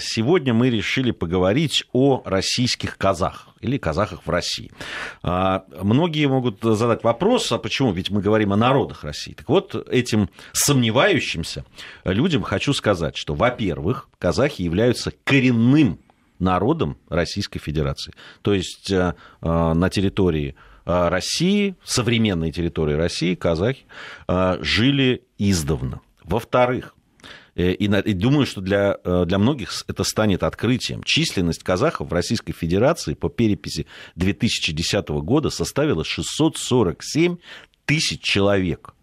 Сегодня мы решили поговорить о российских казахах или казахах в России. А, многие могут задать вопрос, а почему? Ведь мы говорим о народах России. Так вот, этим сомневающимся людям хочу сказать, что, во-первых, казахи являются коренным народом Российской Федерации. То есть а, а, на территории России, современной территории России, казахи жили издавна. Во-вторых, Э, и, и думаю, что для, э, для многих это станет открытием. Численность казахов в Российской Федерации по переписи 2010 года составила 647 тысяч человек.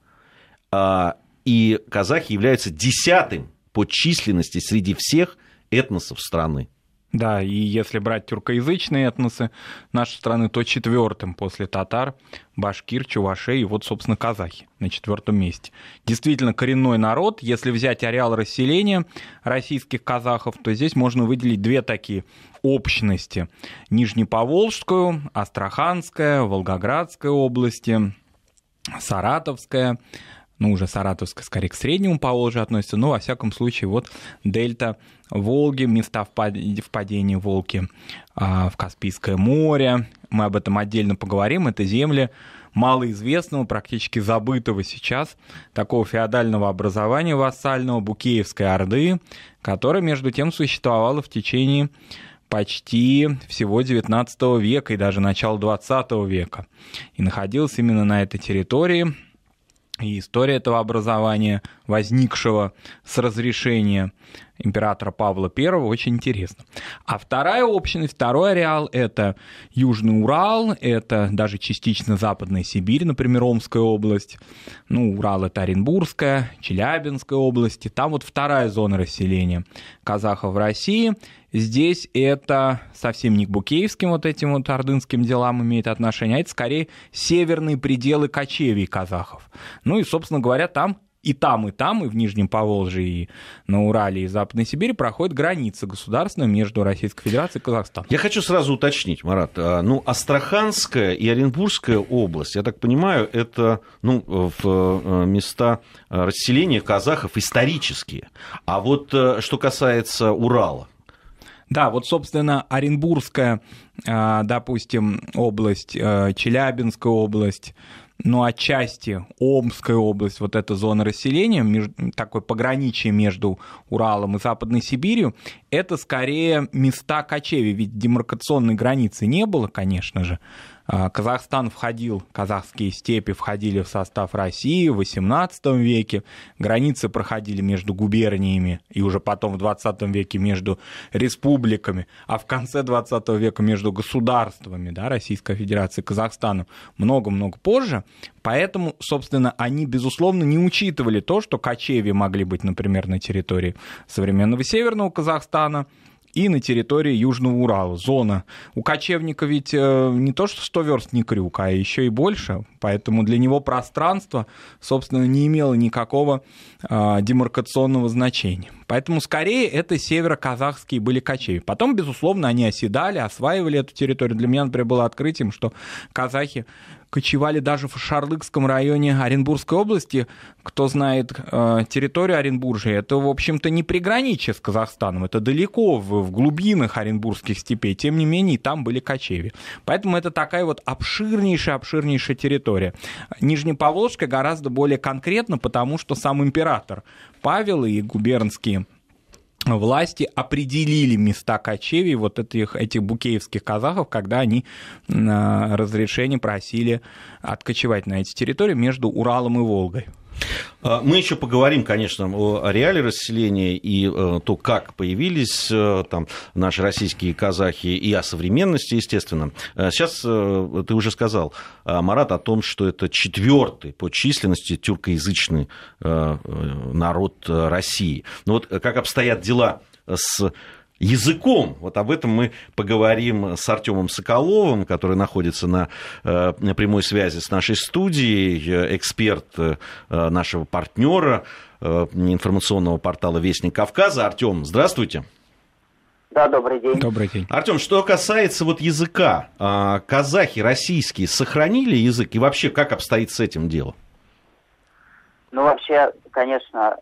а И казахи являются десятым по численности среди всех этносов страны. Да, и если брать тюркоязычные этносы нашей страны, то четвертым после татар башкир, чувашей и вот, собственно, казахи на четвертом месте. Действительно, коренной народ, если взять ареал расселения российских казахов, то здесь можно выделить две такие общности. Нижнеповолжскую, Астраханская, Волгоградская области, Саратовская, ну, уже Саратовск скорее к среднему по Волжье относится, но, во всяком случае, вот дельта Волги, места впадения Волги а, в Каспийское море, мы об этом отдельно поговорим, это земли малоизвестного, практически забытого сейчас, такого феодального образования вассального Букеевской Орды, которое, между тем, существовало в течение почти всего XIX века и даже начала XX века. И находилась именно на этой территории, и история этого образования, возникшего с разрешения императора Павла I, очень интересна. А вторая общность, второй ареал – это Южный Урал, это даже частично Западная Сибирь, например, Омская область, ну, Урал – это Оренбургская, Челябинская области, там вот вторая зона расселения казахов в России – Здесь это совсем не к букеевским вот этим вот ордынским делам имеет отношение, а это скорее северные пределы кочевий казахов. Ну и, собственно говоря, там и там, и там, и в Нижнем Поволжье, и на Урале, и Западной Сибири проходит граница государственная между Российской Федерацией и Казахстаном. Я хочу сразу уточнить, Марат. А, ну, Астраханская и Оренбургская область, я так понимаю, это ну, в э, места э, расселения казахов исторические. А вот э, что касается Урала, да, вот, собственно, Оренбургская, а, допустим, область, а, Челябинская область, ну, отчасти Омская область, вот эта зона расселения, такое пограничие между Уралом и Западной Сибирью, это скорее места кочевья, ведь демаркационной границы не было, конечно же, а, Казахстан входил, казахские степи входили в состав России в XVIII веке, границы проходили между губерниями и уже потом в XX веке между республиками, а в конце XX века между государствами да, Российской Федерации и Казахстаном много-много позже, поэтому, собственно, они, безусловно, не учитывали то, что кочевья могли быть, например, на территории современного Северного Казахстана, и на территории Южного Урала. Зона. У кочевника ведь э, не то, что 100 верст не крюк, а еще и больше. Поэтому для него пространство, собственно, не имело никакого а, демаркационного значения. Поэтому скорее это северо-казахские были кочевья. Потом, безусловно, они оседали, осваивали эту территорию. Для меня, например, было открытием, что казахи кочевали даже в Шарлыкском районе Оренбургской области. Кто знает э, территорию Оренбуржья, это, в общем-то, не приграничье с Казахстаном, это далеко, в, в глубинах оренбургских степей. Тем не менее, там были кочеви. Поэтому это такая вот обширнейшая-обширнейшая территория. Нижнеповолжье гораздо более конкретно, потому что сам император Павел и губернские власти определили места кочевий вот этих, этих букеевских казахов, когда они а, разрешение просили откочевать на эти территории между Уралом и Волгой. А, мы еще поговорим, конечно, о реале расселения и э, то, как появились э, там наши российские казахи, и о современности, естественно. Сейчас э, ты уже сказал, а, Марат, о том, что это четвертый по численности тюркоязычный народ России. Но ну вот как обстоят дела с языком. Вот об этом мы поговорим с Артемом Соколовым, который находится на, э, на прямой связи с нашей студией, эксперт э, нашего партнера э, информационного портала «Вестник Кавказа». Артем, здравствуйте. Да, добрый день. Добрый день. Артем, что касается вот языка, а, казахи российские сохранили язык и вообще как обстоит с этим дело? Ну, вообще, конечно,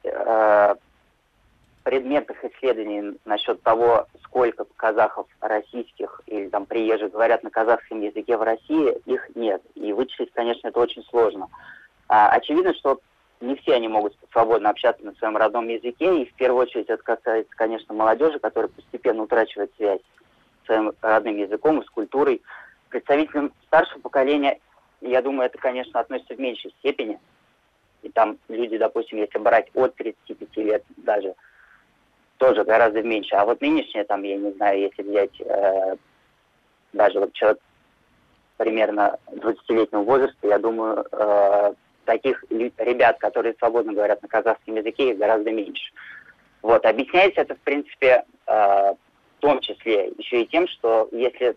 предметных исследований насчет того, сколько казахов российских или там приезжих говорят на казахском языке в России, их нет. И вычислить, конечно, это очень сложно. А, очевидно, что не все они могут свободно общаться на своем родном языке, и в первую очередь это касается, конечно, молодежи, которая постепенно утрачивает связь с своим родным языком и с культурой. Представителям старшего поколения, я думаю, это, конечно, относится в меньшей степени. И там люди, допустим, если брать от 35 лет даже, тоже гораздо меньше. А вот нынешняя, там, я не знаю, если взять э, даже вот человек примерно 20-летнего возраста, я думаю, э, таких ребят, которые свободно говорят на казахском языке, их гораздо меньше. Вот, объясняется это, в принципе, э, в том числе еще и тем, что если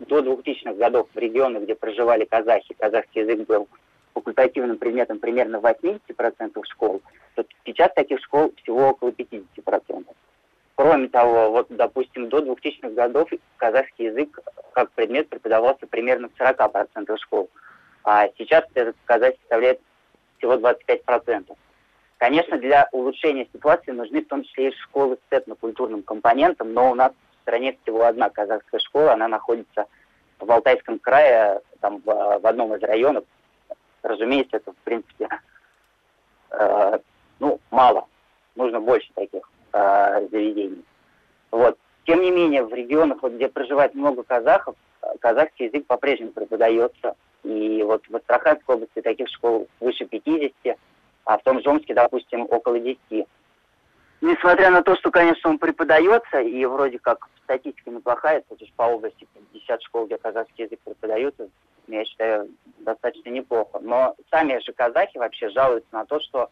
до 2000-х годов в регионах, где проживали казахи, казахский язык был факультативным предметом примерно в 80% школ, что сейчас таких школ всего около 50%. Кроме того, вот, допустим, до 2000-х годов казахский язык как предмет преподавался примерно в 40% школ, а сейчас этот казахский составляет всего 25%. Конечно, для улучшения ситуации нужны в том числе и школы с этнокультурным компонентом, но у нас в стране всего одна казахская школа, она находится в Алтайском крае, там в, в одном из районов. Разумеется, это в принципе э, ну, мало. Нужно больше таких э, заведений. Вот. Тем не менее, в регионах, вот, где проживает много казахов, э, казахский язык по-прежнему преподается. И вот в Астраханской области таких школ выше 50, а в том же Омске, допустим, около 10. Несмотря на то, что, конечно, он преподается, и вроде как статистика неплохая, то есть по области 50 школ, где казахский язык преподается, я считаю, достаточно неплохо. Но сами же казахи вообще жалуются на то, что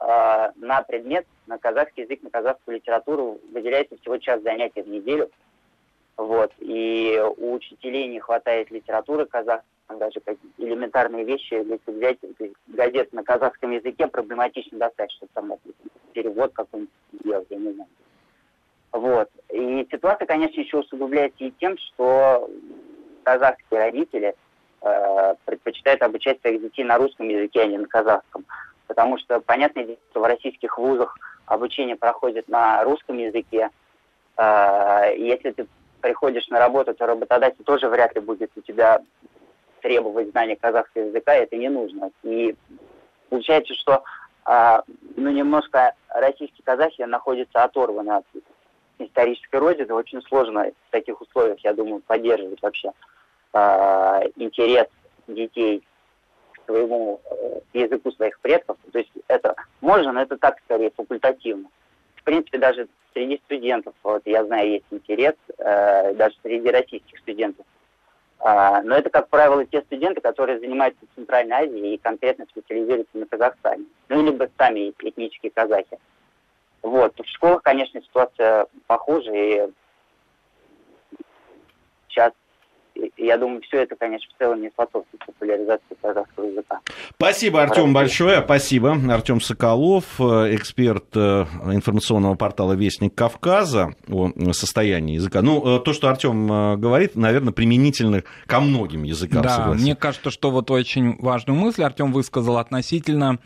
э, на предмет, на казахский язык, на казахскую литературу выделяется всего час занятий в неделю. Вот. И у учителей не хватает литературы казахской, даже элементарные вещи, если взять газет на казахском языке, проблематично достать, чтобы там, допустим, перевод какой-нибудь сделать, я не знаю. Вот. И ситуация, конечно, еще усугубляется и тем, что казахские родители э, предпочитают обучать своих детей на русском языке, а не на казахском потому что, понятное дело, что в российских вузах обучение проходит на русском языке. А, если ты приходишь на работу, то работодатель тоже вряд ли будет у тебя требовать знания казахского языка, это не нужно. И получается, что а, ну, немножко российские казахи находятся оторваны от исторической родины. Очень сложно в таких условиях, я думаю, поддерживать вообще а, интерес детей своему э, языку своих предков. То есть это можно, но это так скорее факультативно. В принципе, даже среди студентов, вот я знаю, есть интерес, э, даже среди российских студентов. Э, но это, как правило, те студенты, которые занимаются Центральной Азией и конкретно специализируются на Казахстане. Ну, либо сами этнические казахи. Вот. В школах, конечно, ситуация похуже, и сейчас я думаю, все это, конечно, в целом не способствует популяризации казахского языка. Спасибо, Артем, большое. Спасибо. Артем Соколов, э, эксперт э, информационного портала «Вестник Кавказа» о состоянии языка. Ну, э, то, что Артем говорит, наверное, применительно ко многим языкам. Да, согласен. мне кажется, что вот очень важную мысль Артем высказал относительно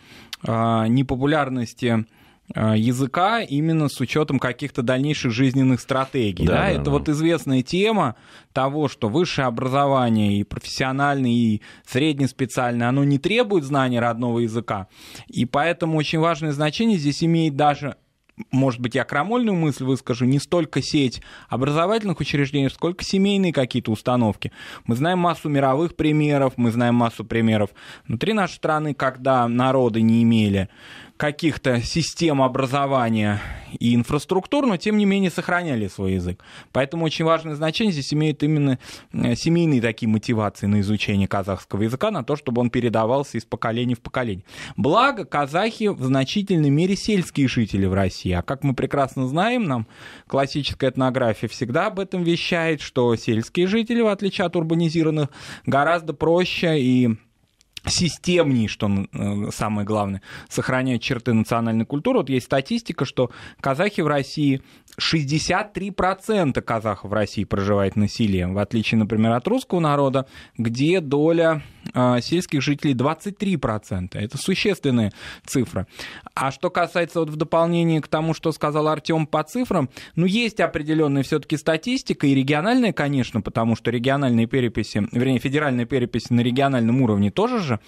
непопулярности Э, языка именно с учетом каких-то дальнейших жизненных стратегий. Да, да? Да, Это да. вот известная тема того, что высшее образование и профессиональное, и среднеспециальное, оно не требует знания родного языка. И поэтому очень важное значение здесь имеет даже может быть, я крамольную мысль выскажу, не столько сеть образовательных учреждений, сколько семейные какие-то установки. Мы знаем массу мировых примеров, мы знаем массу примеров внутри нашей страны, когда народы не имели каких-то систем образования и инфраструктур, но тем не менее сохраняли свой язык. Поэтому очень важное значение здесь имеют именно э, семейные такие мотивации на изучение казахского языка, на то, чтобы он передавался из поколения в поколение. Благо, казахи в значительной мере сельские жители в России. А как мы прекрасно знаем, нам классическая этнография всегда об этом вещает, что сельские жители, в отличие от урбанизированных, гораздо проще и системней, что э, самое главное, сохраняют черты национальной культуры. Вот есть статистика, что казахи в России 63% казахов в России проживает на селе, в отличие, например, от русского народа, где доля э, сельских жителей 23%. Это существенная цифра. А что касается вот в дополнение к тому, что сказал Артем по цифрам, ну, есть определенная все-таки статистика, и региональная, конечно, потому что региональные переписи, вернее, федеральные переписи на региональном уровне тоже тоже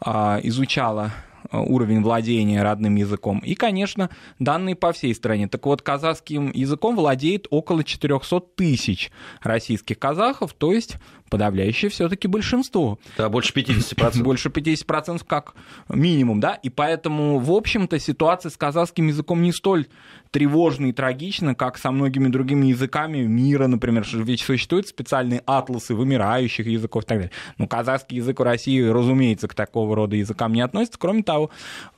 а, изучала а, уровень владения родным языком. И, конечно, данные по всей стране. Так вот, казахским языком владеет около 400 тысяч российских казахов, то есть подавляющее все-таки большинство. Да, больше 50%. Больше 50% как минимум, да, и поэтому, в общем-то, ситуация с казахским языком не столь тревожно и трагична как со многими другими языками мира, например, ведь существуют специальные атласы вымирающих языков и так далее. Но ну, казахский язык в России, разумеется, к такого рода языкам не относится. Кроме того,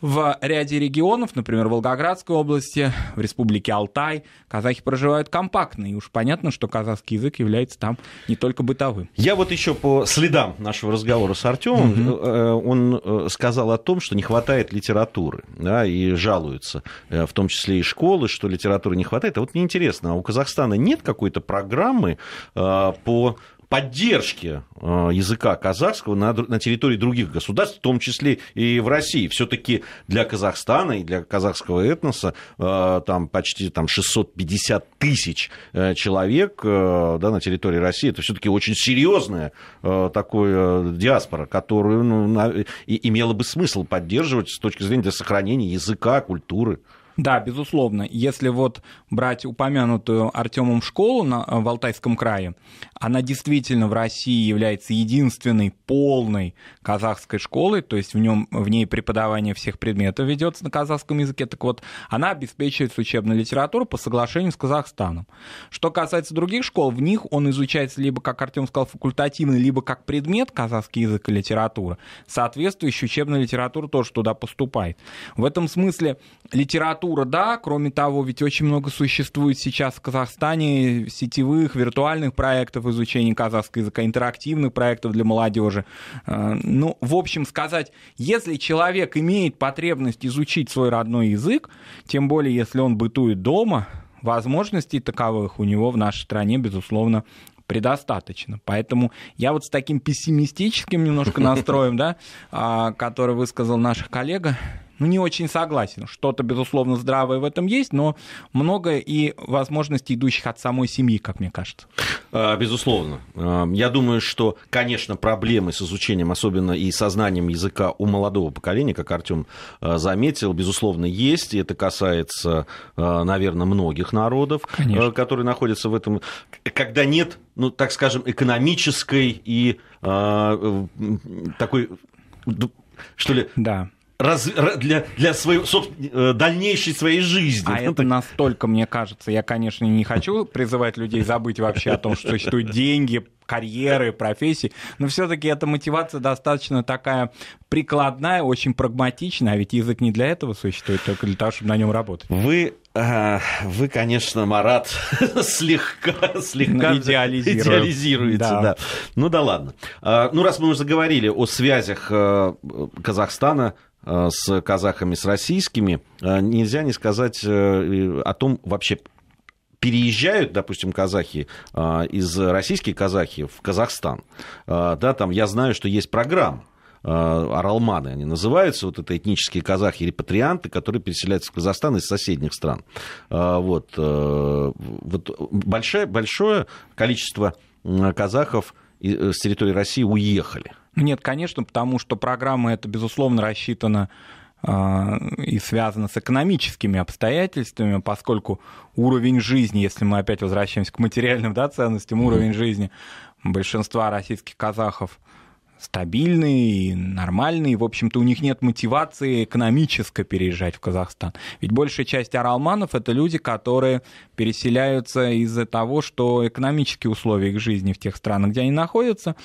в ряде регионов, например, в Волгоградской области, в республике Алтай, казахи проживают компактно, и уж понятно, что казахский язык является там не только бытовым. Я вот еще по следам нашего разговора с Артемом, угу. он э, сказал о том, что не хватает литературы, да, и жалуются, э, в том числе и школы, что литературы не хватает. А вот мне интересно, а у Казахстана нет какой-то программы по поддержки э, языка казахского на, на территории других государств, в том числе и в России. Все-таки для Казахстана и для казахского этноса э, там почти там, 650 тысяч э, человек да, на территории России. Это все-таки очень серьезная такая диаспора, которую ну, имело бы смысл поддерживать с точки зрения для сохранения языка, культуры. Да, безусловно. Если вот брать упомянутую Артемом школу на, в Алтайском крае, она действительно в России является единственной полной казахской школой, то есть в, нем, в ней преподавание всех предметов ведется на казахском языке, так вот, она обеспечивает учебную литературу по соглашению с Казахстаном. Что касается других школ, в них он изучается либо, как Артем сказал, факультативно, либо как предмет казахский язык и литература. Соответствующая учебная литература тоже туда поступает. В этом смысле литература, да, кроме того, ведь очень много существует сейчас в Казахстане сетевых, виртуальных проектов, изучении казахского языка, интерактивных проектов для молодежи. Э, ну, в общем, сказать, если человек имеет потребность изучить свой родной язык, тем более если он бытует дома, возможностей таковых у него в нашей стране, безусловно, предостаточно. Поэтому я вот с таким пессимистическим немножко настроем, да, а, который высказал наша коллега, ну, не очень согласен. Что-то, безусловно, здравое в этом есть, но много и возможностей, идущих от самой семьи, как мне кажется. А, безусловно. А, я думаю, что, конечно, проблемы с изучением, особенно и сознанием языка у молодого поколения, как Артем а, заметил, безусловно, есть. И это касается, наверное, многих народов, конечно. которые находятся в этом... Когда нет, ну, так скажем, экономической и такой что ли, да раз, для, для своего, э, дальнейшей своей жизни. А ну, это настолько, мне кажется, я, конечно, не хочу призывать людей забыть вообще о том, что существуют деньги, карьеры, профессии. Но все-таки эта мотивация достаточно такая прикладная, очень прагматичная, а ведь язык не для этого существует, только для того, чтобы на нем работать. Вы э, вы, конечно, Марат, слегка, слегка идеализируем. идеализируете. Да. Да. Ну да ладно. А, ну, раз мы уже заговорили о связях э, Казахстана Э, с казахами, с российскими, э, нельзя не сказать э, о том вообще, переезжают, допустим, казахи из российских казахи в Казахстан, да, там я знаю, что есть программа, Аралманы они называются, вот это этнические казахи репатрианты, которые переселяются в Казахстан из соседних стран. Вот, вот большое, большое количество казахов с территории России уехали – нет, конечно, потому что программа это, безусловно, рассчитана а, и связано с экономическими обстоятельствами, поскольку уровень жизни, если мы опять возвращаемся к материальным да, ценностям, уровень жизни большинства российских казахов – стабильные нормальные. В общем-то, у них нет мотивации экономически переезжать в Казахстан. Ведь большая часть аралманов это люди, которые переселяются из-за того, что экономические условия их жизни в тех странах, где они находятся,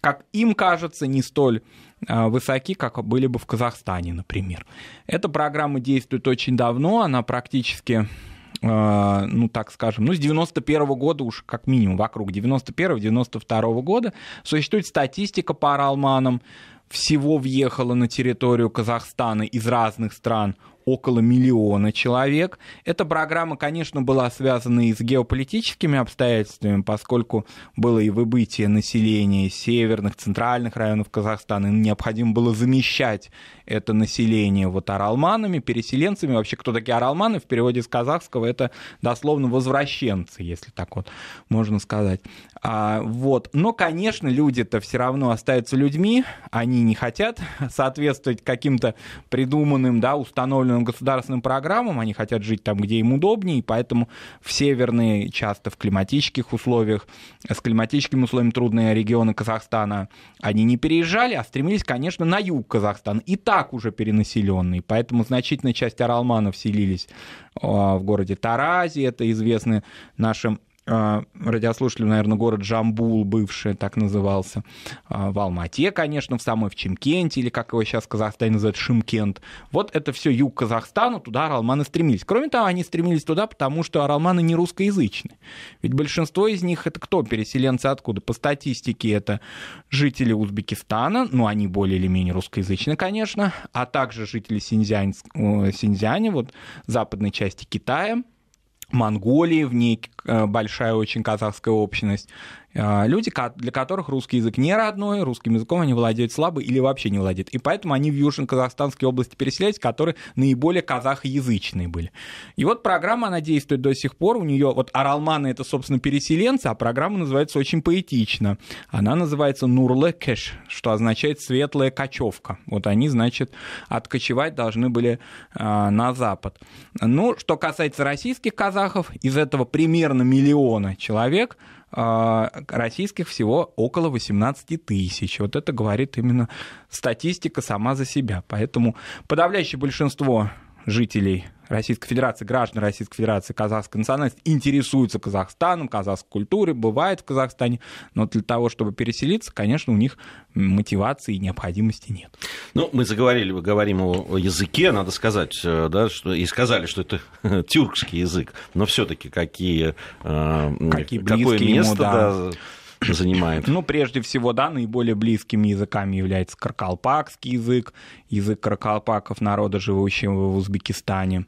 как им кажется, не столь а, высоки, как были бы в Казахстане, например. Эта программа действует очень давно, она практически а, ну так скажем, ну с 91 года уж как минимум, вокруг 91-92 года существует статистика по оралманам, всего въехало на территорию Казахстана из разных стран около миллиона человек. Эта программа, конечно, была связана и с геополитическими обстоятельствами, поскольку было и выбытие населения северных, центральных районов Казахстана, им необходимо было замещать это население вот аралманами, переселенцами. Вообще, кто такие аралманы? В переводе с казахского это дословно возвращенцы, если так вот можно сказать. А, вот. Но, конечно, люди-то все равно остаются людьми, они не хотят соответствовать каким-то придуманным, да, установленным определенным государственным программам, они хотят жить там, где им удобнее, и поэтому в северные, часто в климатических условиях, с климатическими условиями трудные регионы Казахстана, они не переезжали, а стремились, конечно, на юг Казахстана, и так уже перенаселенный, поэтому значительная часть аралманов селились а, в городе Таразе, это известно нашим а, радиослушателям, наверное, город Джамбул, бывший, так назывался, а, в Алмате, конечно, в самой в Чимкенте или как его сейчас в Казахстане называют, Шимкент. Вот это все юг Казахстана, туда аралманы стремились. Кроме того, они стремились туда, потому что аралманы не русскоязычны. Ведь большинство из них это кто? Переселенцы откуда? По статистике это жители Узбекистана, ну, они более или менее русскоязычны, конечно, а также жители Синьцзянь, Синьцзяня, вот западной части Китая, Монголии, в ней э, большая очень казахская общность, а, люди, для которых русский язык не родной, русским языком они владеют слабо или вообще не владеют. И поэтому они в южно казахстанской области переселялись, которые наиболее казахоязычные были. И вот программа, она действует до сих пор. У нее вот Аралманы — это, собственно, переселенцы, а программа называется очень поэтично. Она называется нурлекеш что означает «светлая кочевка». Вот они, значит, откочевать должны были э, на Запад. Ну, что касается российских казахов, из этого примерно миллиона человек — а, российских всего около 18 тысяч. Вот это говорит именно статистика сама за себя. Поэтому подавляющее большинство жителей Российской Федерации, граждан Российской Федерации казахской национальности интересуются Казахстаном, казахской культурой, бывает в Казахстане, но для того, чтобы переселиться, конечно, у них мотивации и необходимости нет. Ну, мы заговорили, мы говорим о языке, надо сказать, э, да, что, и сказали, что это тюркский язык, но все-таки какие, э, какие какое место, ему, да. да занимает? Ну, прежде всего, да, наиболее близкими языками является каркалпакский язык, язык каркалпаков, народа, живущего в Узбекистане.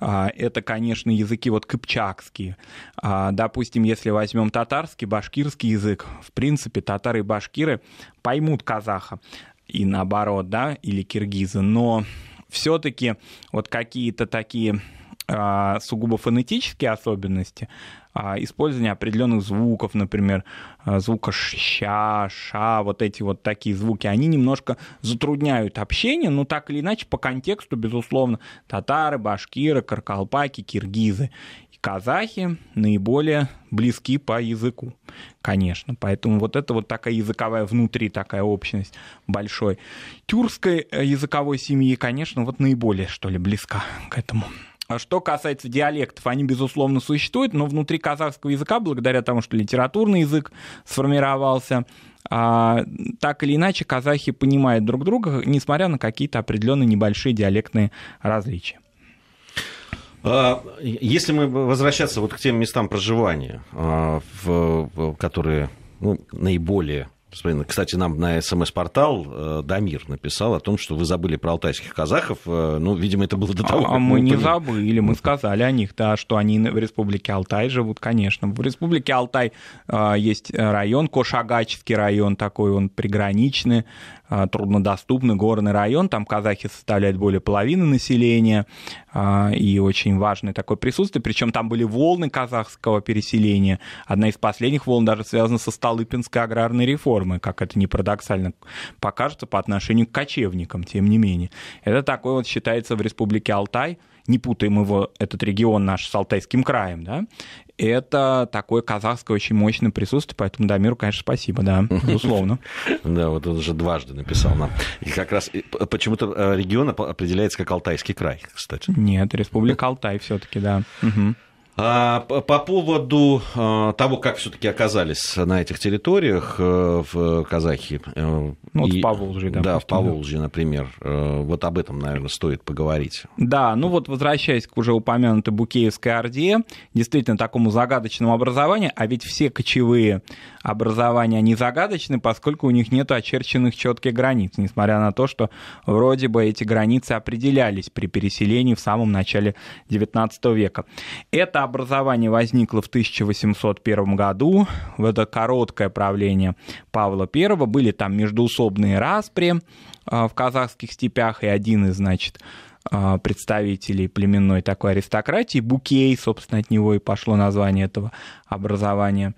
А, это, конечно, языки вот кыпчакские. А, допустим, если возьмем татарский, башкирский язык, в принципе, татары и башкиры поймут казаха и наоборот, да, или киргизы, но все-таки вот какие-то такие а, сугубо фонетические особенности, а, использование определенных звуков, например, а, звука ща, ша, вот эти вот такие звуки, они немножко затрудняют общение, но так или иначе по контексту, безусловно, татары, башкиры, каркалпаки, киргизы и казахи наиболее близки по языку, конечно. Поэтому вот это вот такая языковая внутри такая общность большой. Тюркской э, языковой семьи, конечно, вот наиболее, что ли, близка к этому. А что касается диалектов, они, безусловно, существуют, но внутри казахского языка, благодаря тому, что литературный язык сформировался, а, так или иначе казахи понимают друг друга, несмотря на какие-то определенные небольшие диалектные различия. А, если мы возвращаться вот к тем местам проживания, в которые ну, наиболее кстати, нам на СМС-портал э, Дамир написал о том, что вы забыли про алтайских казахов. Э, ну, видимо, это было до а того, А мы, мы не были. забыли, мы сказали о них, да, что они в Республике Алтай живут, конечно. В Республике Алтай э, есть район, Кошагачский район такой, он приграничный, а, труднодоступный горный район, там казахи составляют более половины населения, а, и очень важное такое присутствие, причем там были волны казахского переселения, одна из последних волн даже связана со Столыпинской аграрной реформой, как это не парадоксально покажется по отношению к кочевникам, тем не менее. Это такой вот считается в республике Алтай, не путаем его, этот регион наш с Алтайским краем, да, это такое казахское очень мощное присутствие, поэтому Дамиру, конечно, спасибо, да, безусловно. Да, вот он уже дважды написал нам. И как раз почему-то э, регион определяется как Алтайский край, кстати. Нет, Республика Алтай все-таки, да. А, по поводу а, того, как все-таки оказались на этих территориях э, в Казахи. Э, ну, вот и, в Поволжье, да. Да, в Поволжье, да. например. Э, вот об этом, наверное, стоит поговорить. Да, ну вот возвращаясь к уже упомянутой Букеевской Орде, действительно такому загадочному образованию, а ведь все кочевые образования, они загадочны, поскольку у них нет очерченных четких границ, несмотря на то, что вроде бы эти границы определялись при переселении в самом начале XIX века. Это образование возникло в 1801 году, в это короткое правление Павла I, были там междуусобные распри а, в казахских степях, и один из, значит, а, представителей племенной такой аристократии. Букей, собственно, от него и пошло название этого образования.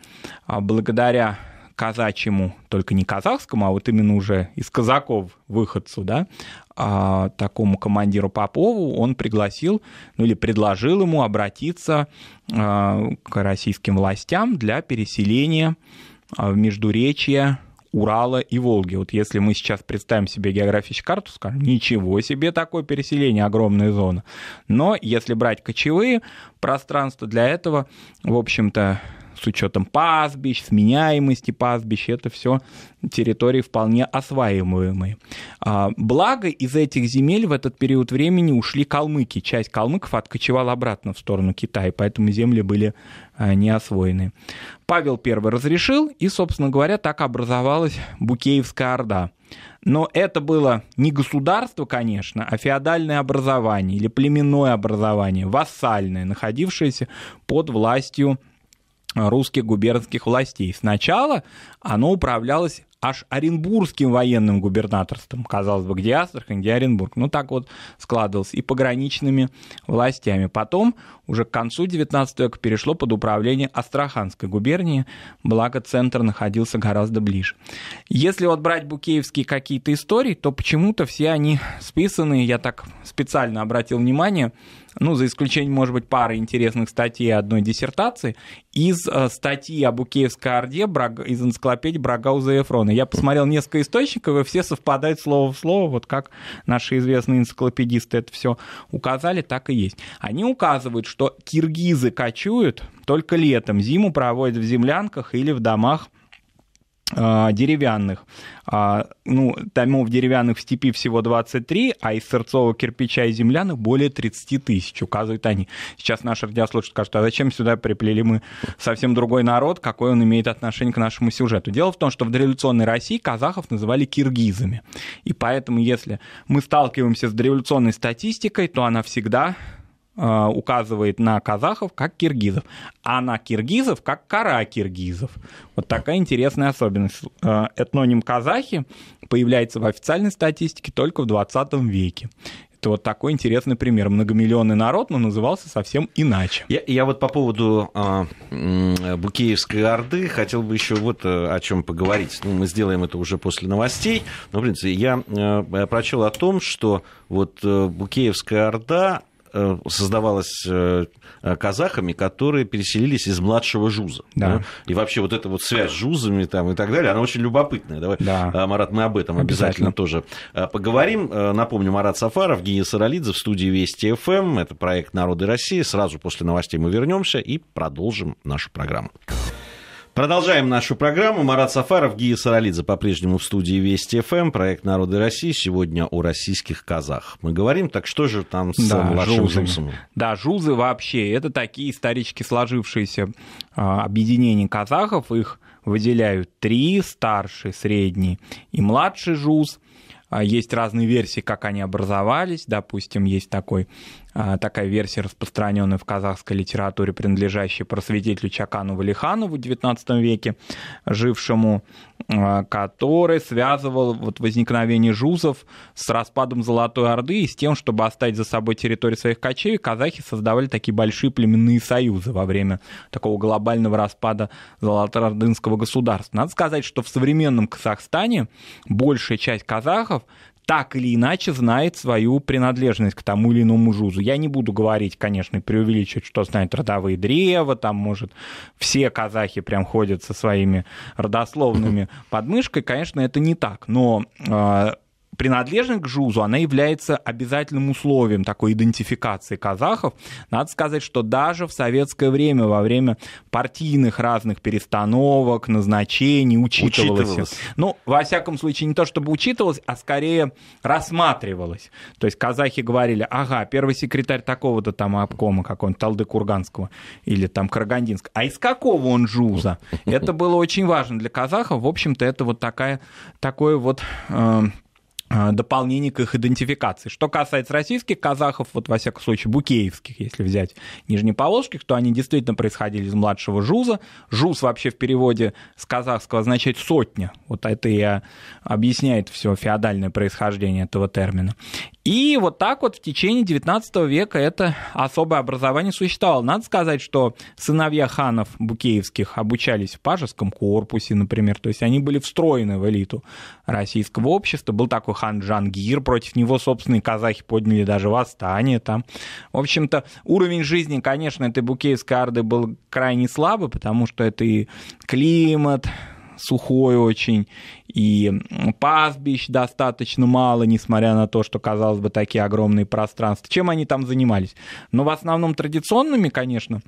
А, благодаря казачьему, только не казахскому, а вот именно уже из казаков выходцу, да, а, такому командиру Попову, он пригласил, ну или предложил ему обратиться к российским властям для переселения в Междуречье Урала и Волги. Вот если мы сейчас представим себе географическую карту, скажем, ничего себе такое переселение, огромная зона. Но если брать кочевые пространства, для этого, в общем-то, с учетом пастбищ, сменяемости пастбищ, это все территории вполне осваиваемые. А, благо, из этих земель в этот период времени ушли калмыки. Часть калмыков откочевала обратно в сторону Китая, поэтому земли были а, не освоены. Павел I разрешил, и, собственно говоря, так образовалась Букеевская Орда. Но это было не государство, конечно, а феодальное образование или племенное образование, вассальное, находившееся под властью русских губернских властей. Сначала оно управлялось аж оренбургским военным губернаторством, казалось бы, где Астрахань, где Оренбург. Ну, так вот складывалось, и пограничными властями. Потом, уже к концу XIX века, перешло под управление Астраханской губернии, благо центр находился гораздо ближе. Если вот брать букеевские какие-то истории, то почему-то все они списаны, я так специально обратил внимание, ну, за исключением, может быть, пары интересных статей и одной диссертации, из э, статьи об Укеевской Орде из энциклопедии Брагауза и Эфрона. Я посмотрел несколько источников, и все совпадают слово в слово, вот как наши известные энциклопедисты это все указали, так и есть. Они указывают, что киргизы кочуют только летом, зиму проводят в землянках или в домах а, деревянных. А, ну, томов деревянных в степи всего 23, а из сырцового кирпича и земляных более 30 тысяч, указывают они. Сейчас наш радиослушатель скажет, а зачем сюда приплели мы совсем другой народ, какой он имеет отношение к нашему сюжету? Дело в том, что в дореволюционной России казахов называли киргизами. И поэтому, если мы сталкиваемся с дореволюционной статистикой, то она всегда Э, указывает на казахов как киргизов, а на киргизов как кара киргизов. Вот такая интересная особенность. Э, этноним казахи появляется в официальной статистике только в 20 веке. Это вот такой интересный пример. Многомиллионный народ, но назывался совсем иначе. Я, я вот по поводу э, Букеевской Орды хотел бы еще вот э, о чем поговорить. Ну, мы сделаем это уже после новостей. Но, в принципе, я э, прочел о том, что вот Букеевская Орда Э, создавалась э, э, казахами, которые переселились из младшего жуза. Да. Да? И вообще вот эта вот связь с жузами там, и так далее, она очень любопытная. Давай, да. Марат, мы об этом обязательно, обязательно тоже поговорим. Напомню, Марат Сафаров, Гия Саралидзе в студии Вести ФМ. Это проект «Народы России». Сразу после новостей мы вернемся и продолжим нашу программу. Продолжаем нашу программу. Марат Сафаров, Гия Саралидзе по-прежнему в студии Вести ФМ. Проект «Народы России» сегодня о российских казах. Мы говорим, так что же там с да, младшим Жулзом? Да, Жулзы вообще, это такие исторически сложившиеся а, объединения казахов. Их выделяют три, старший, средний и младший Жулз. А, есть разные версии, как они образовались. Допустим, есть такой а, такая версия, распространенная в казахской литературе, принадлежащая просветителю Чакану Валиханову в XIX веке, жившему, а, который связывал вот возникновение жузов с распадом Золотой Орды и с тем, чтобы оставить за собой территорию своих кочевек, казахи создавали такие большие племенные союзы во время такого глобального распада Золотоордынского государства. Надо сказать, что в современном Казахстане большая часть казахов так или иначе знает свою принадлежность к тому или иному жузу. Я не буду говорить, конечно, преувеличивать, что знают родовые древа, там, может, все казахи прям ходят со своими родословными подмышкой. Конечно, это не так, но э, принадлежность к ЖУЗу, она является обязательным условием такой идентификации казахов. Надо сказать, что даже в советское время, во время партийных разных перестановок, назначений, учитывалось. учитывалось. Ну, во всяком случае, не то чтобы учитывалось, а скорее рассматривалось. То есть казахи говорили, ага, первый секретарь такого-то там обкома как он Талды Курганского или там Карагандинского, а из какого он ЖУЗа? Это было очень важно для казахов. В общем-то, это вот такая, такое вот... Э, Э, дополнение к их идентификации. Что касается российских казахов, вот во всяком случае букеевских, если взять нижнеположских, то они действительно происходили из младшего жуза. Жуз вообще в переводе с казахского означает сотня. Вот это и э, объясняет все феодальное происхождение этого термина. И вот так вот в течение 19 века это особое образование существовало. Надо сказать, что сыновья ханов букеевских обучались в пажеском корпусе, например, то есть они были встроены в элиту российского общества. Был такой хан Джангир, против него собственные казахи подняли даже восстание там. В общем-то, уровень жизни, конечно, этой букеевской арды был крайне слабый, потому что это и климат, сухой очень, и пастбищ достаточно мало, несмотря на то, что, казалось бы, такие огромные пространства. Чем они там занимались? Но ну, в основном традиционными, конечно,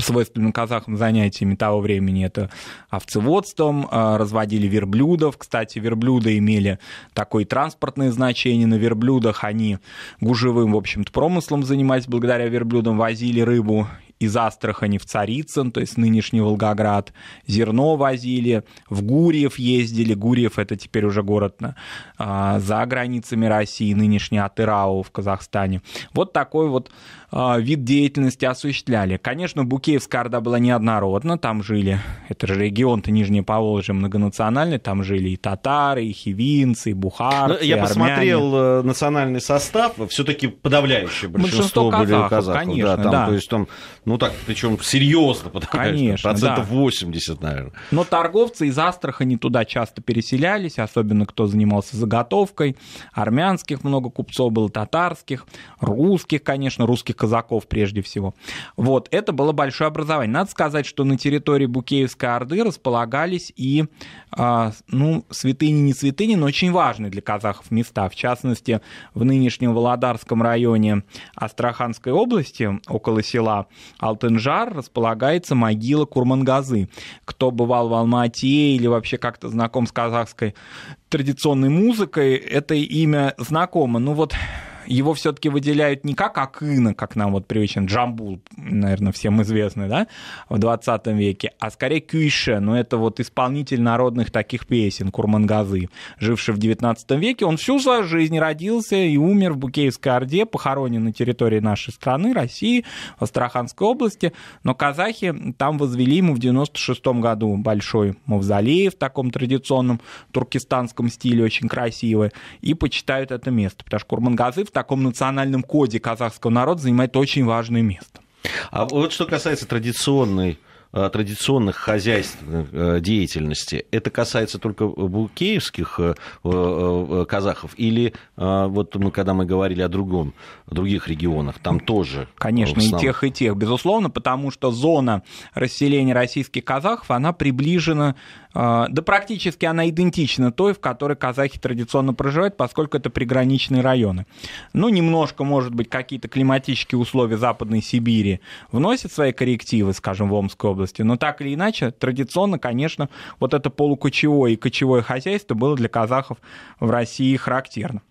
свойственными казахам занятиями того времени это овцеводством, а, разводили верблюдов. Кстати, верблюды имели такое транспортное значение. На верблюдах они гужевым, в общем-то, промыслом занимались благодаря верблюдам, возили рыбу из Астрахани в Царицын, то есть нынешний Волгоград, зерно возили, в Гурьев ездили, Гурьев это теперь уже город на, за границами России, нынешний Атырау в Казахстане. Вот такой вот а, вид деятельности осуществляли. Конечно, Букеевская Орда была неоднородна, там жили, это же регион-то Нижнее Поволжье многонациональный, там жили и татары, и хивинцы, и бухарцы, ну, Я и посмотрел э, национальный состав, все-таки подавляющее большинство, большинство были казахов. Конечно, да, там, да. То есть там, ну так, причем серьезно, конечно, процентов да. 80, наверное. Но торговцы из Астрахани туда часто переселялись, особенно кто занимался заготовкой, армянских много купцов было, татарских, русских, конечно, русских казаков прежде всего. Вот, это было большое образование. Надо сказать, что на территории Букеевской Орды располагались и, а, ну, святыни не святыни, но очень важные для казахов места. В частности, в нынешнем Володарском районе Астраханской области, около села Алтенжар располагается могила Курмангазы. Кто бывал в Алмате или вообще как-то знаком с казахской традиционной музыкой, это имя знакомо. Ну вот его все-таки выделяют не как Акына, как нам вот привычен Джамбул, наверное, всем известный, да, в 20 веке, а скорее Кюйше, ну это вот исполнитель народных таких песен, Курмангазы, живший в 19 веке. Он всю свою жизнь родился и умер в Букеевской Орде, похоронен на территории нашей страны, России, в Астраханской области, но казахи там возвели ему в 96 году большой мавзолей в таком традиционном туркестанском стиле, очень красивый, и почитают это место, потому что Курмангазы в таком национальном коде казахского народа занимает очень важное место. А вот что касается традиционной э, традиционных хозяйств э, деятельности. Это касается только букеевских э, казахов или вот мы когда мы говорили о другом, других регионах, там тоже? Конечно, и тех, и тех, безусловно, потому что зона расселения российских казахов, она приближена а, да практически она идентична той, в которой казахи традиционно проживают, поскольку это приграничные районы. Ну, немножко, может быть, какие-то климатические условия Западной Сибири вносят свои коррективы, скажем, в Омской области, но так или иначе, традиционно, конечно, вот это полукочевое и кочевое хозяйство было для казахов в России характерно.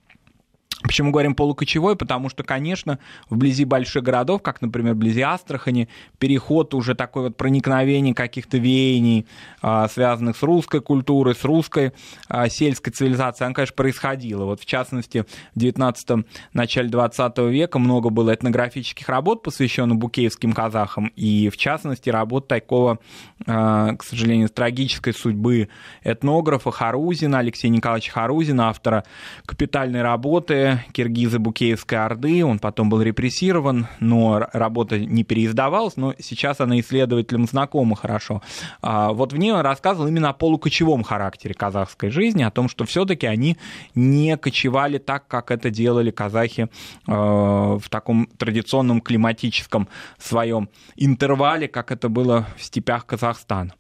Почему говорим полукочевой? Потому что, конечно, вблизи больших городов, как, например, вблизи Астрахани, переход уже такой вот проникновение каких-то веяний, а, связанных с русской культурой, с русской а, сельской цивилизацией, она, конечно, происходила. Вот, в частности, в 19 начале 20 века много было этнографических работ, посвященных букеевским казахам, и, в частности, работ такого, а, к сожалению, трагической судьбы этнографа Харузина, Алексея Николаевича Харузина, автора капитальной работы киргиза Букеевской Орды. Он потом был репрессирован, но работа не переиздавалась, но сейчас она исследователям знакома хорошо. А, вот в ней он рассказывал именно о полукочевом характере казахской жизни, о том, что все-таки они не кочевали так, как это делали казахи а, в таком традиционном климатическом своем интервале, как это было в степях Казахстана.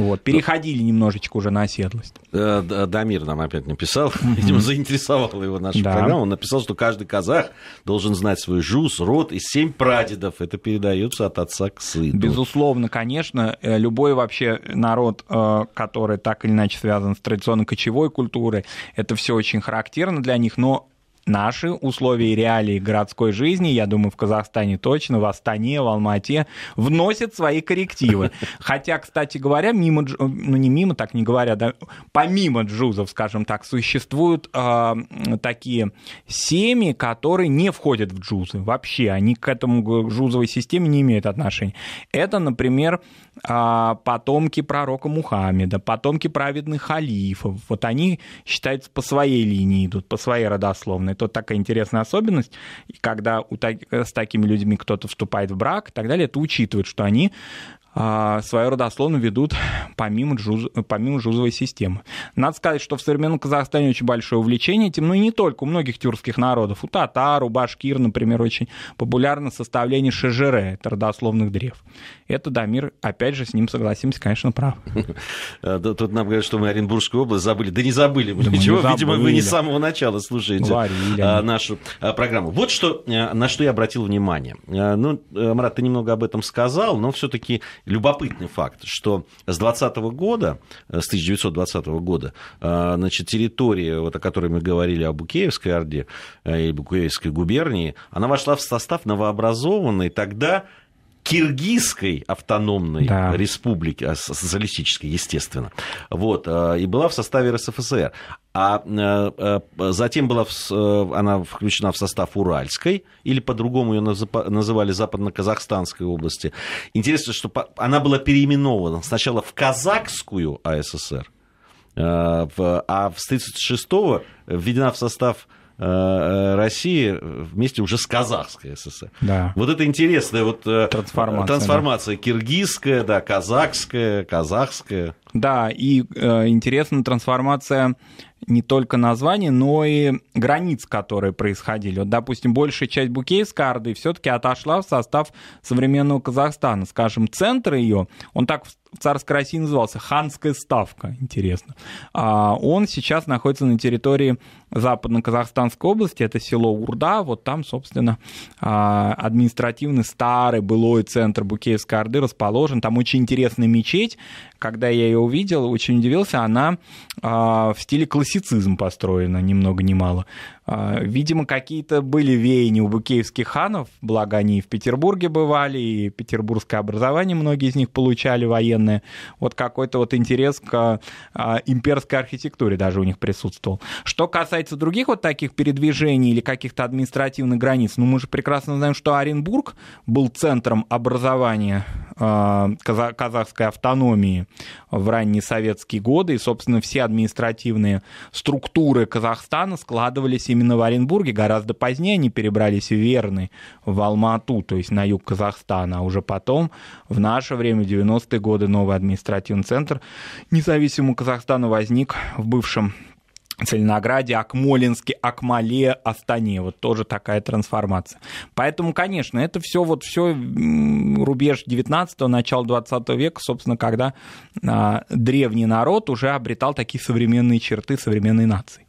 Вот, переходили да. немножечко уже на оседлость. Э, Дамир нам опять написал, видимо, заинтересовала его наша да. программа. Он написал, что каждый казах должен знать свой жуз, род и семь прадедов. Это передается от отца к сыну. Безусловно, конечно. Э, любой вообще народ, э, который так или иначе связан с традиционно кочевой культурой, это все очень характерно для них, но наши условия и реалии городской жизни, я думаю, в Казахстане точно, в Астане, в Алмате, вносят свои коррективы. Хотя, кстати говоря, мимо, ну не мимо, так не говоря, да, помимо джузов, скажем так, существуют э, такие семьи, которые не входят в джузы вообще, они к этому джузовой системе не имеют отношения. Это, например, а, потомки пророка Мухаммеда, потомки праведных халифов. Вот они считаются по своей линии идут, по своей родословной. Это вот такая интересная особенность. И когда у, э, с такими людьми кто-то вступает в брак и так далее, это учитывает, что они а, свою родословно ведут помимо, джуз, помимо джузовой системы. Надо сказать, что в современном Казахстане очень большое увлечение этим, ну и не только у многих тюркских народов. У татар, у башкир, например, очень популярно составление шежере, это родословных древ. Это Дамир, опять же, с ним согласимся, конечно, прав. Тут нам говорят, что мы Оренбургскую область забыли. Да не забыли мы ничего, видимо, вы не с самого начала слушаете а, нашу а, программу. Вот что, на что я обратил внимание. Ну, э, Марат, ты немного об этом сказал, но все-таки любопытный факт, что с 20 года, э, с 1920 года, э, значит, территория, вот о которой мы говорили, о Букеевской Орде э, и Букеевской губернии, она вошла в состав новообразованной тогда Киргизской автономной да. республики, а, социалистической, естественно, вот, и была в составе РСФСР а э, э, затем была э, она включена в состав Уральской, или по-другому ее называли Западно-Казахстанской области. Интересно, что она была переименована сначала в Казахскую АССР, а с 1936 а введена в состав Э, э, России вместе уже с Казахской ССР. Да. Вот это интересная вот э, трансформация, трансформация да. киргизская, да, казахская, казахская. Да, и э, интересна трансформация не только названий, но и границ, которые происходили. Вот, допустим, большая часть Букейской Орды все-таки отошла в состав современного Казахстана. Скажем, центр ее, он так в царской России назывался Ханская ставка, интересно. А он сейчас находится на территории западно-казахстанской области, это село Урда, вот там, собственно, а, административный старый былой центр Букеевской Орды расположен, там очень интересная мечеть, когда я ее увидел, очень удивился, она а, в стиле классицизм построена, ни много ни мало. А, видимо, какие-то были веяния у букеевских ханов, благо они и в Петербурге бывали, и петербургское образование многие из них получали военное. Вот какой-то вот интерес к имперской архитектуре даже у них присутствовал. Что касается касается других вот таких передвижений или каких-то административных границ, ну мы же прекрасно знаем, что Оренбург был центром образования а, казахской автономии в ранние советские годы, и, собственно, все административные структуры Казахстана складывались именно в Оренбурге. Гораздо позднее они перебрались в Верны, в Алмату, то есть на юг Казахстана, а уже потом, в наше время, 90-е годы, новый административный центр независимого Казахстана возник в бывшем Целинограде, Акмолинске, Акмале, Астане. Вот тоже такая трансформация. Поэтому, конечно, это все вот все рубеж 19-го, начало 20 века, собственно, когда а, древний народ уже обретал такие современные черты современной нации.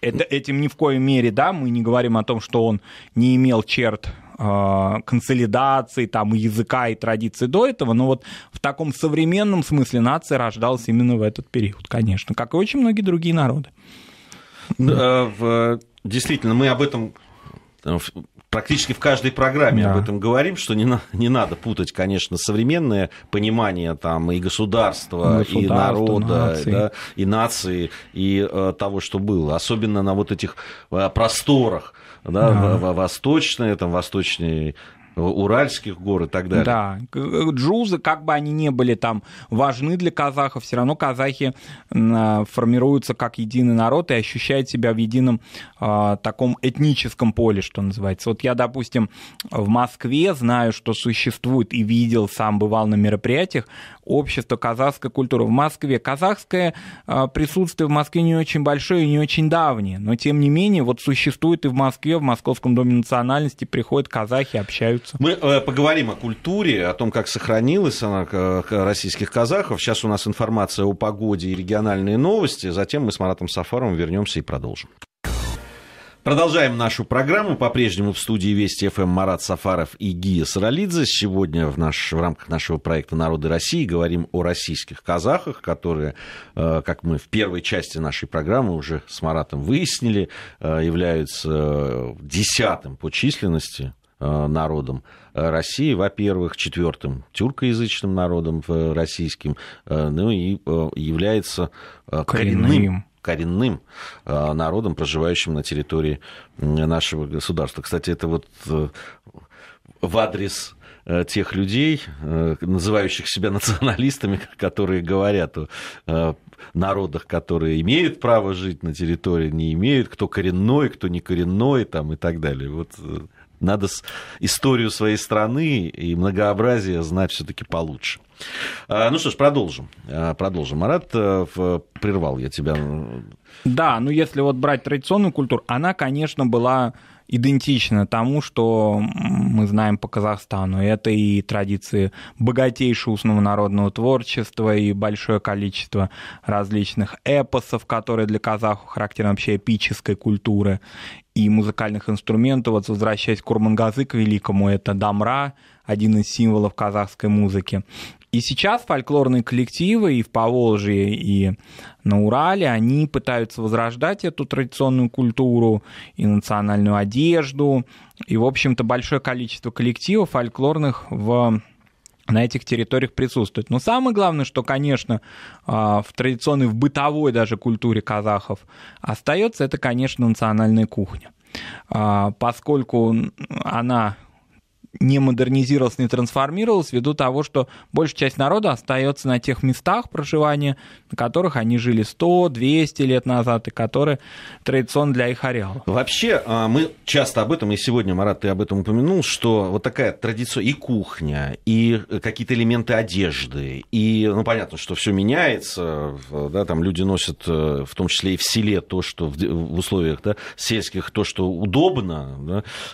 Это, этим ни в коей мере, да, мы не говорим о том, что он не имел черт а, консолидации, там, языка и традиции до этого, но вот в таком современном смысле нация рождалась именно в этот период, конечно, как и очень многие другие народы. Да, в, действительно, мы об этом практически в каждой программе да. об этом говорим, что не, на, не надо путать, конечно, современное понимание там, и государства, Государство, и народа, нации. Да, и нации, и э, того, что было. Особенно на вот этих э, просторах да, да. в, восточные, там, восточные ну, уральских гор и так далее. Да, э, джузы, как бы они ни были там важны для казахов, все равно казахи а, формируются как единый народ и ощущают себя в едином э, таком этническом поле, что называется. Вот я, допустим, в Москве знаю, что существует и видел, сам бывал на мероприятиях общество казахской культуры в Москве. Казахское а, присутствие в Москве не очень большое и не очень давнее, но тем не менее вот существует и в Москве, в Московском доме национальности приходят казахи, общаются. Мы э, поговорим о культуре, о том, как сохранилась она российских казахов. Сейчас у нас информация о погоде и региональные новости. Затем мы с Маратом Сафаровым вернемся и продолжим. Продолжаем нашу программу. По-прежнему в студии Вести ФМ Марат Сафаров и Гия Саралидзе. Сегодня в, наш, в рамках нашего проекта «Народы России» говорим о российских казахах, которые, э, как мы в первой части нашей программы уже с Маратом выяснили, э, являются э, десятым по численности народом России, во-первых, четвертым тюркоязычным народом российским, ну и является коренным, коренным коренным э, народам, проживающим на территории нашего государства. Кстати, это вот э, в адрес э, тех людей, называющих себя националистами, которые говорят о народах, которые имеют право жить на территории, не имеют, кто коренной, кто не коренной там, и так далее. Вот надо историю своей страны и многообразие знать все-таки получше. А, ну что ж, продолжим. А, продолжим. Марат, э, прервал я тебя. Да, ну если вот брать традиционную культуру, она, конечно, была идентично тому, что мы знаем по Казахстану. Это и традиции богатейшего устного народного творчества, и большое количество различных эпосов, которые для казахов характерны вообще эпической культуры, и музыкальных инструментов. Вот возвращаясь к Курмангазы, к великому, это дамра, один из символов казахской музыки. И сейчас фольклорные коллективы и в Поволжье, и на Урале, они пытаются возрождать эту традиционную культуру и национальную одежду. И, в общем-то, большое количество коллективов фольклорных в на этих территориях присутствует. Но самое главное, что, конечно, а, в традиционной, в бытовой даже культуре казахов остается, это, конечно, национальная кухня а, поскольку она не модернизировалось, не трансформировалось ввиду того, что большая часть народа остается на тех местах проживания, на которых они жили 100-200 лет назад и которые традиционно для их ареала. Вообще, а, мы часто об этом, и сегодня, Марат, ты об этом упомянул, что вот такая традиция и кухня, и э, какие-то элементы одежды, и, ну, понятно, что все меняется, да, там люди носят, э, в том числе и в селе, то, что в, в условиях да, сельских, то, что удобно,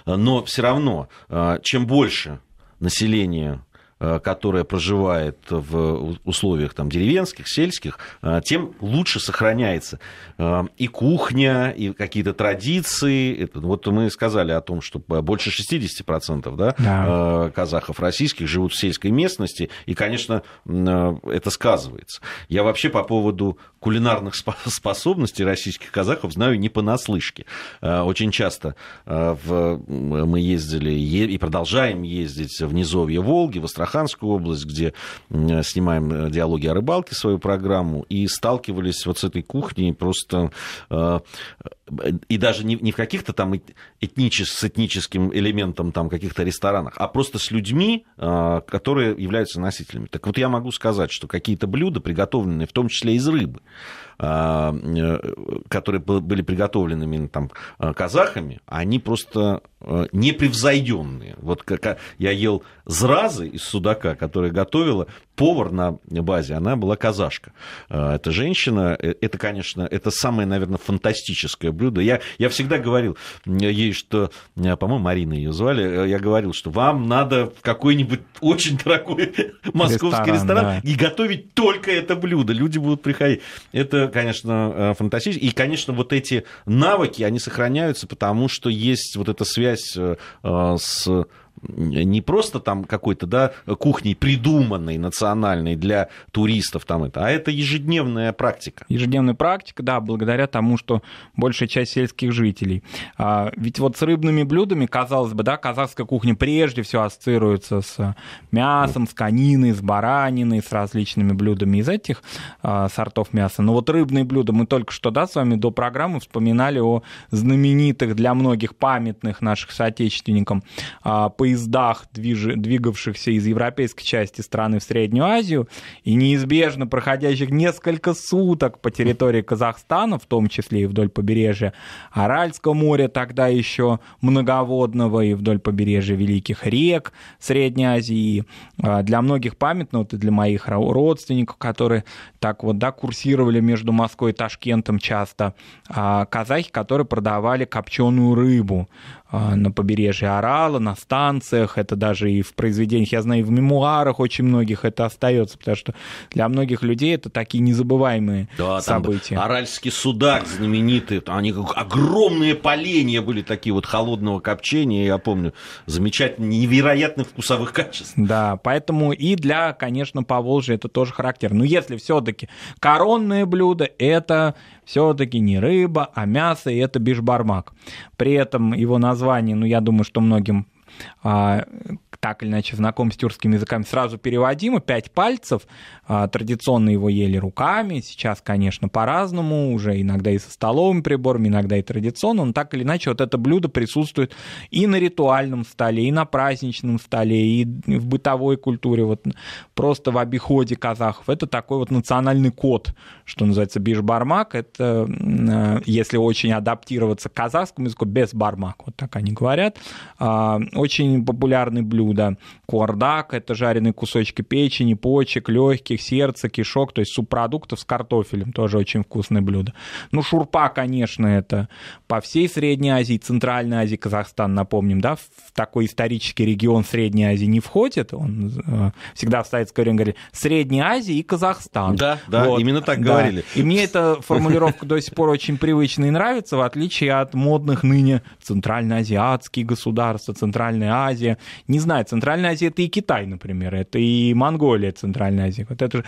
да, но все равно, а, чем больше населения Э, которая проживает в условиях там, деревенских, сельских, э, тем лучше сохраняется э, и кухня, и какие-то традиции. Вот мы сказали о том, что больше 60% да, да. казахов российских живут в сельской местности, и, конечно, это сказывается. Я вообще по поводу кулинарных способностей российских казахов знаю не понаслышке. Очень часто мы ездили и продолжаем ездить в низовье Волги, в Астрахань, Астраханскую область, где снимаем э, диалоги о рыбалке, свою программу, и сталкивались вот с этой кухней просто э, и даже не, не в каких-то там этничес, с этническим элементом там каких-то ресторанах, а просто с людьми, а, которые являются носителями. Так вот я могу сказать, что какие-то блюда, приготовленные в том числе из рыбы, а, э, которые были приготовлены именно там а, казахами, они просто непревзойденные. Вот как я ел зразы из судака, которые готовила повар на базе, она была казашка. А, это женщина, э, это, конечно, это самое, наверное, фантастическое блюдо. Я, я всегда говорил ей, что, э, по-моему, Марина ее звали, э, я говорил, что вам надо в какой-нибудь очень дорогой московский ресторан, ресторан да. и готовить только это блюдо. Люди будут приходить. Это, конечно, фантастично. И, конечно, вот эти навыки, они сохраняются, потому что есть вот эта связь с не просто там какой-то, да, кухней придуманной национальной для туристов там это, а это ежедневная практика. Ежедневная практика, да, благодаря тому, что большая часть сельских жителей. А, ведь вот с рыбными блюдами, казалось бы, да, казахская кухня прежде всего ассоциируется с мясом, с кониной, с бараниной, с различными блюдами из этих а, сортов мяса. Но вот рыбные блюда, мы только что, да, с вами до программы вспоминали о знаменитых для многих памятных наших соотечественникам а, поездах, движ... двигавшихся из европейской части страны в Среднюю Азию и неизбежно проходящих несколько суток по территории Казахстана, в том числе и вдоль побережья Аральского моря, тогда еще многоводного, и вдоль побережья великих рек Средней Азии. А, для многих памятно, вот и для моих родственников, которые так вот, да, курсировали между Москвой и Ташкентом часто, а, казахи, которые продавали копченую рыбу а, на побережье Орала, на станциях, это даже и в произведениях, я знаю, и в мемуарах очень многих это остается, потому что для многих людей это такие незабываемые да, события. Там Аральский судак знаменитый, они огромные поленья были такие вот холодного копчения, я помню, замечательные невероятных вкусовых качеств. Да, поэтому и для, конечно, Поволжья это тоже характер. Но если все-таки коронное блюдо, это все-таки не рыба, а мясо, и это бишбармак. При этом его название название, но я думаю, что многим а, так или иначе знаком с тюркским языком, сразу переводимо. Пять пальцев. А, традиционно его ели руками. Сейчас, конечно, по-разному. Уже иногда и со столовыми приборами, иногда и традиционно. Но так или иначе вот это блюдо присутствует и на ритуальном столе, и на праздничном столе, и в бытовой культуре. Вот просто в обиходе казахов. Это такой вот национальный код, что называется бишбармак. Это, э, если очень адаптироваться к казахскому языку, без бармак, вот так они говорят, а, очень популярны блюда. Куардак — это жареные кусочки печени, почек, легких, сердца, кишок, то есть субпродуктов с картофелем, тоже очень вкусное блюдо. Ну, шурпа, конечно, это по всей Средней Азии, Центральной Азии, Казахстан, напомним, да, в такой исторический регион Средней Азии не входит, он э, всегда в советское время говорили Средняя Азия и Казахстан. Да, да, вот. именно так да. говорили. И мне эта формулировка до сих пор очень привычна и нравится, в отличие от модных ныне центральноазиатские государства, центральные Центральная Азия. Не знаю, Центральная Азия — это и Китай, например, это и Монголия Центральная Азия. Вот это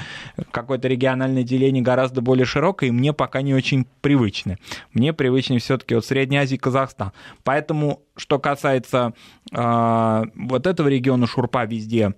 какое-то региональное деление гораздо более широкое, и мне пока не очень привычное. Мне привычнее все таки вот Средняя Азия и Казахстан. Поэтому, что касается э, вот этого региона Шурпа везде,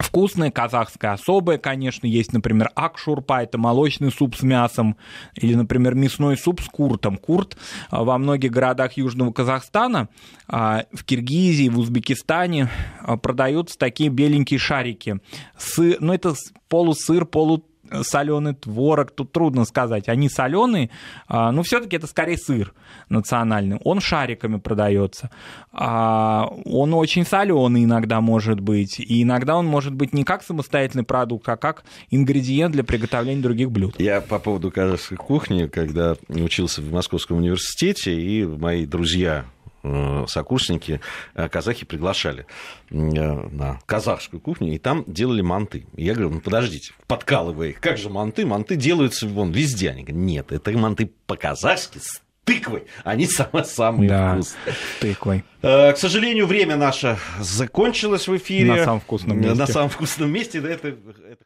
Вкусные казахские особые, конечно, есть, например, акшурпа, это молочный суп с мясом, или, например, мясной суп с куртом. Курт а, во многих городах Южного Казахстана, а, в Киргизии, в Узбекистане а, продаются такие беленькие шарики. Сы... Ну, это полусыр, полу соленый творог, тут трудно сказать. Они соленые, а, но все-таки это скорее сыр национальный. Он шариками продается. А, он очень соленый иногда может быть. И иногда он может быть не как самостоятельный продукт, а как ингредиент для приготовления других блюд. Я по поводу казахской кухни, когда учился в Московском университете, и мои друзья Э, сокурсники э, казахи приглашали э, на казахскую кухню, и там делали манты. И я говорю, ну подождите, подкалывая их, как же манты? Манты делаются вон везде. Они говорят, нет, это манты по-казахски с тыквой. Они самые-самые да, вкусные. тыквой. К сожалению, время наше закончилось в эфире. На самом вкусном месте. На самом вкусном месте. Да, это, это...